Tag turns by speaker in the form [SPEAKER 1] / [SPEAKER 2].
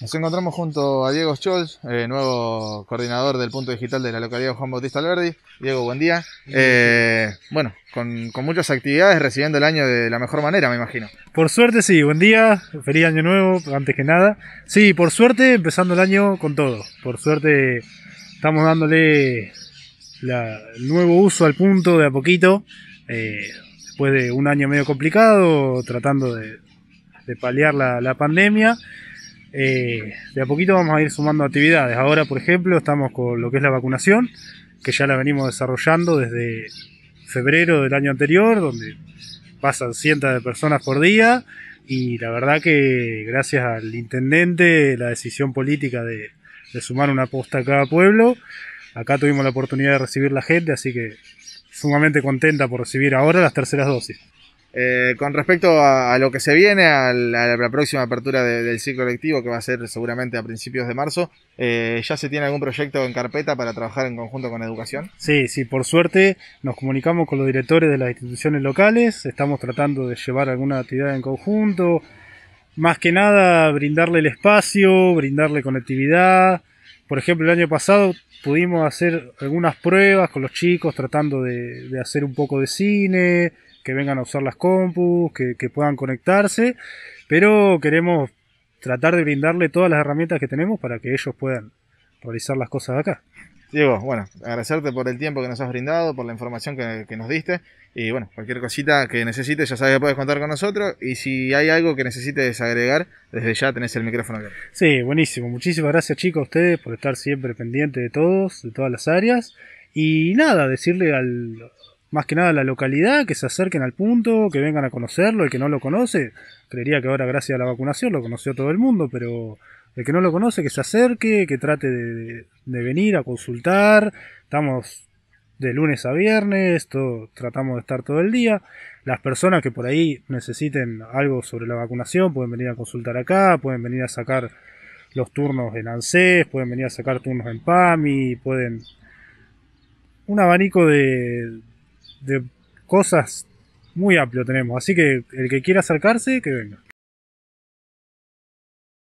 [SPEAKER 1] Nos encontramos junto a Diego Scholz, eh, nuevo coordinador del punto digital de la localidad Juan Bautista Alberdi. Diego, buen día. Eh, bueno, con, muchas actividades, recibiendo el año de la mejor manera, me imagino.
[SPEAKER 2] Por suerte, sí, buen día, feliz año nuevo, antes que nada. Sí, por suerte, empezando el año con todo. Por suerte, estamos dándole el nuevo uso al punto de a poquito. Eh, después de un año medio complicado, tratando de, paliar la pandemia. Eh, de a poquito vamos a ir sumando actividades. Ahora, por ejemplo, estamos con lo que es la vacunación, que ya la venimos desarrollando desde febrero del año anterior, donde pasan cientos de personas por día y la verdad que gracias al intendente, la decisión política de, de sumar una posta a cada pueblo, acá tuvimos la oportunidad de recibir la gente, así que sumamente contenta por recibir ahora las terceras dosis.
[SPEAKER 1] Eh, con respecto a, lo que se viene, a la, próxima apertura del ciclo lectivo que va a ser seguramente a principios de marzo, eh, ¿ya se tiene algún proyecto en carpeta para trabajar en conjunto con
[SPEAKER 2] educación? Sí, sí, por suerte nos comunicamos con los directores de las instituciones locales, estamos tratando de llevar alguna actividad en conjunto, más que nada brindarle el espacio, brindarle conectividad. Por ejemplo, el año pasado pudimos hacer algunas pruebas con los chicos tratando de hacer un poco de cine, que vengan a usar las compus, que, puedan conectarse, pero queremos tratar de brindarle todas las herramientas que tenemos para que ellos puedan realizar las cosas acá. Diego, bueno, agradecerte
[SPEAKER 1] por el tiempo que nos has brindado, por la información que, nos diste. Y bueno, cualquier cosita que necesites, ya sabes que puedes contar con nosotros. Y si hay algo que necesites agregar, desde ya tenés el micrófono acá...
[SPEAKER 2] Sí, buenísimo. Muchísimas gracias, chicos, a ustedes por estar siempre pendientes de todos, de todas las áreas. Y nada, decirle al, más que nada la localidad, que se acerquen al punto, que vengan a conocerlo, el que no lo conoce, creería que ahora gracias a la vacunación lo conoció todo el mundo, pero el que no lo conoce, que se acerque, que trate de, venir a consultar, estamos de lunes a viernes, tratamos de estar todo el día. Las personas que por ahí necesiten algo sobre la vacunación pueden venir a consultar acá, pueden venir a sacar los turnos en ANSES, pueden venir a sacar turnos en PAMI, pueden... Un abanico de, de cosas muy amplio tenemos. Así que el que quiera acercarse, que venga.